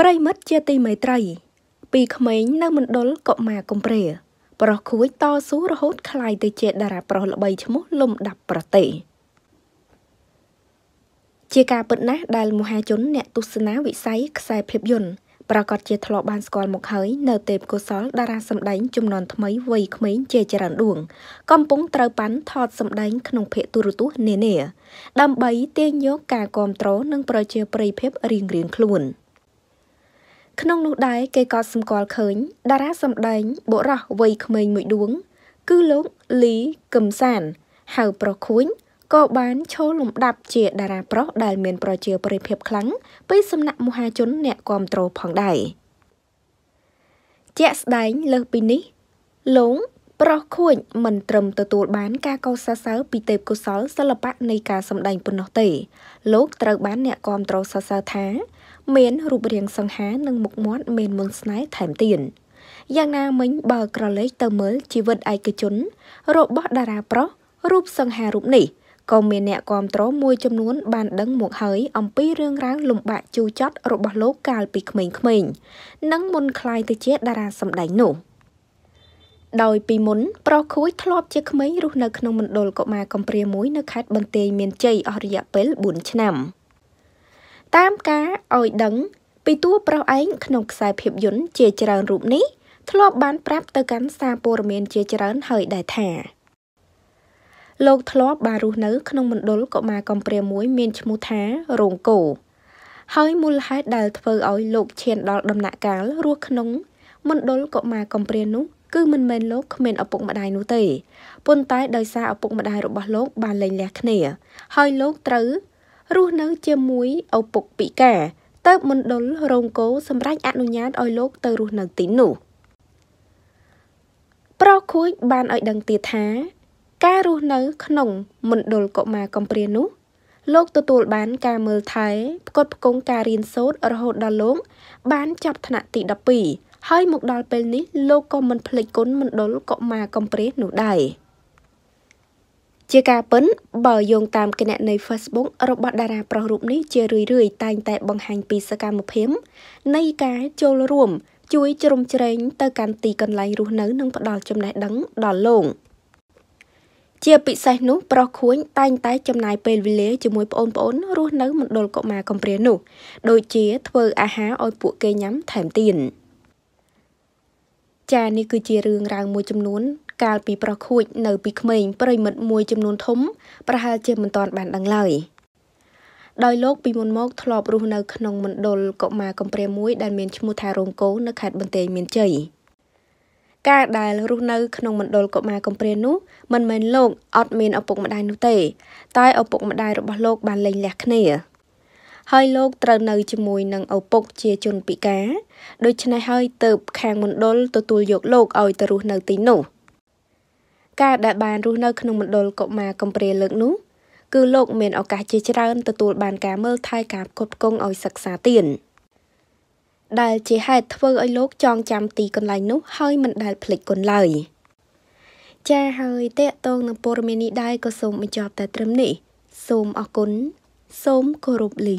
ប្រិមិត្តជាទីមេត្រី ពីក្មេងនៅមណ្ឌលកុមារកំព្រាប្រុសខួចតស៊ូរហូតក្លាយទៅជាតារាប្រុសល្បីឈ្មោះលំដាប់ប្រទេសជាការពិតណាស់ដែលមហាជនអ្នកទស្សនាវិស័យខ្សែភាពយន្តប្រកាសជាធ្លាប់បានស្គាល់មកហើយនៅទេពកោសលតារាសម្ដែងចំនួនថ្មីវ័យក្មេងជាច្រើនដួង កំពុងត្រូវប៉ាន់ថតសម្ដែងក្នុងភាគទូរទស្សន៍នានា ដើម្បីទាញយកការគាំទ្រនិងប្រជាប្រិយភាពរៀងៗខ្លួន។ក្នុងនោះដែរគេក៏សម្គាល់ឃើញតារាសម្ដែងបុរសវ័យក្មេងមួយដួង គឺលោកលីកឹមសានហៅប្រុសខួយក៏បានឈរលំដាប់ ជា តារាប្រុសដែលមានប្រជាប្រិយភាពខ្លាំងពីសំណាក់មហាជន អ្នកគ្រប់គ្រងផងដែរជាក់ស្ដែងលើសពីនេះលោកប្រុសខួយមិនត្រឹមទទួលបាន ការកោតសរសើរពីទេពកុសលសិល្បៈនៃការសម្ដែងប៉ុណ្ណោះទេ លោកត្រូវបាន អ្នកគ្រប់គ្រងសរសើរថាមានរូបរាងសង្ហានិងមុខមាត់មានមន្តស្នេហ៍ថែមទៀតយ៉ាងណាមិញបើក្រឡេកទៅមើលជីវិតឯកជន របស់តារាប្រុសរូបសង្ហារូបនេះក៏មានអ្នកគាំទ្រមួយចំនួនបានដឹងមកហើយអំពីរឿងរ៉ាវលំបាកជូរចត់របស់លោកកាលពីក្មេងៗនិងមុនខ្លាយទៅជា តារាសម្ដែងនោះដោយពីមុនប្រុសខួយធ្លាប់ជាក្មេងរស់នៅក្នុងមណ្ឌលកុមារកំព្រាមួយនៅខេត្តបន្ទាយមានជ័យអស់រយៈពេល4ឆ្នាំ។តាមការឲ្យដឹងពីតួប្រុសឯងក្នុងខ្សែភាពយន្តជាច្រើនរូបនេះ ធ្លាប់បានប្រាប់ទៅកាន់សារព័ត៌មានជាច្រើនហើយដែរថាលោកធ្លាប់បានរស់នៅក្នុងមណ្ឌលកុមារកំព្រាមួយមានឈ្មោះថារោងគោហើយមូលហេតុដែលធ្វើឲ្យលោកឈានដល់ដំណាក់កាលរស់ក្នុងមណ្ឌលកុមារកំព្រានោះគឺមិនមែនលោកគ្មានឪពុកម្ដាយនោះទេប៉ុន្តែដោយសារឪពុកម្ដាយរបស់លោកបានលែងលះគ្នា ហើយលោកត្រូវរស់នៅជាមួយឪពុកពិការតើបមណ្ឌលរោងគោសម្រេចអនុញ្ញាតឲ្យលោកទៅរស់នៅទីនោះប្រុសខួយបានឲ្យដឹងទៀតថា ការរស់នៅក្នុងមណ្ឌលកុមារកំព្រានោះលោកទទួលបានការមើលថែផ្គត់ផ្គង់ការរៀនសូត្ររហូតដល់លោកបានចាប់ថ្នាក់ទី12ហើយមកដល់ពេលនេះលោកក៏មិនភ្លេចគុណមណ្ឌលកុមារកំព្រានោះដែរ។ជាការពិតបើយោងតាមគណនី Facebook របស់តារាប្រុសរូបនេះជារឿយៗតែងតែបង្ហាញ ពីសកម្មភាពនៃការចូលរួម ជួយជ្រោមជ្រែងទៅកាន់ទីកន្លែងរស់នៅនិងផ្ដល់ចំណេះដឹងដល់លោកជាពិសេសនោះប្រុសខួញតែងតែចំណាយពេលវេលាជាមួយប្អូនៗរស់នៅមណ្ឌលកុមារកំព្រានោះដូចជាធ្វើអាហារឲ្យពួកគេញ៉ាំថែមទៀតចានេះគឺជារឿងរ៉ាវមួយចំនួនកាលពីប្រុសខូចនៅពីក្មេងប្រិមិត្តមួយចំនួនធំ ប្រហែលជាមិនទាន់បានដឹងឡើយដោយលោកពីមុនមកធ្លាប់រស់នៅក្នុងមណ្ឌលកុមារកំព្រាមួយដែលមានឈ្មោះថារោងគោនៅខេត្តបន្ទាយមានជ័យការដែលរស់នៅក្នុងមណ្ឌលកុមារកំព្រានោះមិនមែនលោកអត់មានឪពុកម្ដាយនោះទេតែឪពុកម្ដាយរបស់លោកបានលែងលះគ្នាហើយលោកត្រូវនៅជាមួយនឹងឪពុកជាជនពិការដូច្នេះហើយទៅខាងមណ្ឌលទទួលយកលោកឲ្យទៅរស់នៅទីនោះការដែលបានរស់នៅក្នុងមណ្ឌលកុមារកំព្រាលើកនោះគឺលោកមានឱកាសជាច្រើនទទួលបានការមើលថែការផ្គត់ផ្គង់ឲ្យសិក្សាទៀនដែលជាហេតុធ្វើឲ្យលោកចងចាំទីកន្លែងនោះហើយមិនដែលភ្លេចគុណឡើយចា៎ហើយតេតងនឹងព័ត៌មាននេះដែរក៏សូមបញ្ចប់តែត្រឹមនេះ សូមអរគុណសូមគោរពលា